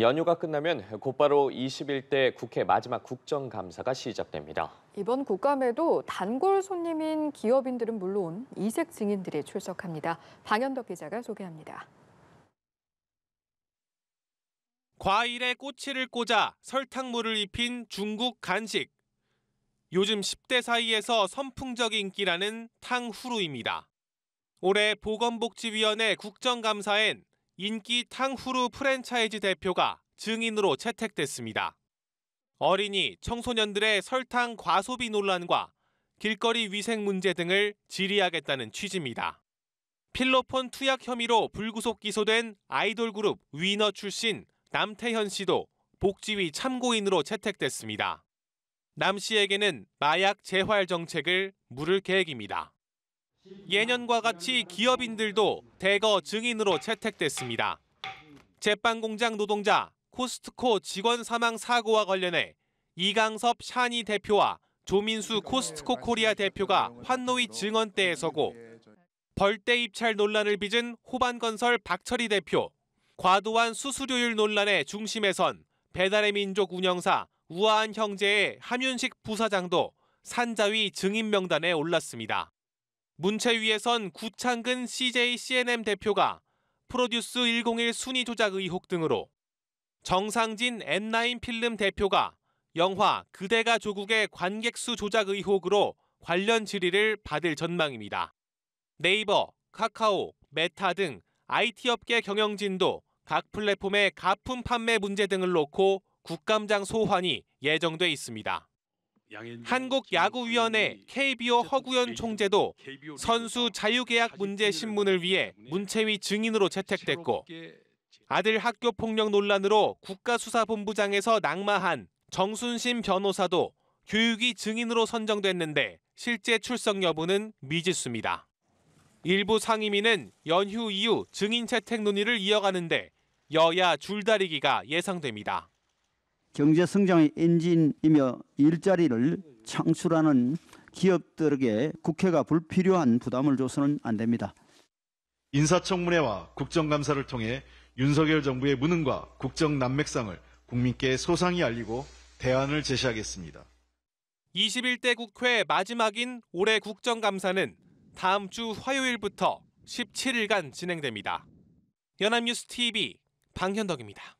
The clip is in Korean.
연휴가 끝나면 곧바로 21대 국회 마지막 국정감사가 시작됩니다. 이번 국감에도 단골 손님인 기업인들은 물론 이색 증인들이 출석합니다. 방현덕 기자가 소개합니다. 과일에 꼬치를 꽂아 설탕물을 입힌 중국 간식. 요즘 10대 사이에서 선풍적 인기라는 탕후루입니다. 올해 보건복지위원회 국정감사엔 인기 탕후루 프랜차이즈 대표가 증인으로 채택됐습니다. 어린이, 청소년들의 설탕 과소비 논란과 길거리 위생 문제 등을 질의하겠다는 취지입니다. 필로폰 투약 혐의로 불구속 기소된 아이돌 그룹 위너 출신 남태현 씨도 복지위 참고인으로 채택됐습니다. 남 씨에게는 마약 재활 정책을 물을 계획입니다. 예년과 같이 기업인들도 대거 증인으로 채택됐습니다. 제빵 공장 노동자 코스트코 직원 사망 사고와 관련해 이강섭 샤니 대표와 조민수 코스트코 코리아 대표가 환노위 증언대에 서고 벌떼 입찰 논란을 빚은 호반건설 박철희 대표, 과도한 수수료율 논란의 중심에선 배달의 민족 운영사 우아한 형제의 함윤식 부사장도 산자위 증인 명단에 올랐습니다. 문체위에선 구창근 CJCNM 대표가 프로듀스 101 순위 조작 의혹 등으로 정상진 N9 필름 대표가 영화 그대가 조국의 관객수 조작 의혹으로 관련 질의를 받을 전망입니다. 네이버, 카카오, 메타 등 IT업계 경영진도 각 플랫폼의 가품 판매 문제 등을 놓고 국감장 소환이 예정돼 있습니다. 한국야구위원회 KBO 허구현 총재도 선수 자유계약 문제 신문을 위해 문체위 증인으로 채택됐고 아들 학교 폭력 논란으로 국가수사본부장에서 낙마한 정순심 변호사도 교육이 증인으로 선정됐는데 실제 출석 여부는 미지수입니다. 일부 상임위는 연휴 이후 증인 채택 논의를 이어가는데 여야 줄다리기가 예상됩니다. 경제 성장의 엔진이며 일자리를 창출하는 기업들에게 국회가 불필요한 부담을 줘서는 안 됩니다. 인사청문회와 국정감사를 통해 윤석열 정부의 무능과 국정 난맥상을 국민께 소상히 알리고 대안을 제시하겠습니다. 21대 국회 마지막인 올해 국정감사는 다음 주 화요일부터 17일간 진행됩니다. 연합뉴스 TV 방현덕입니다.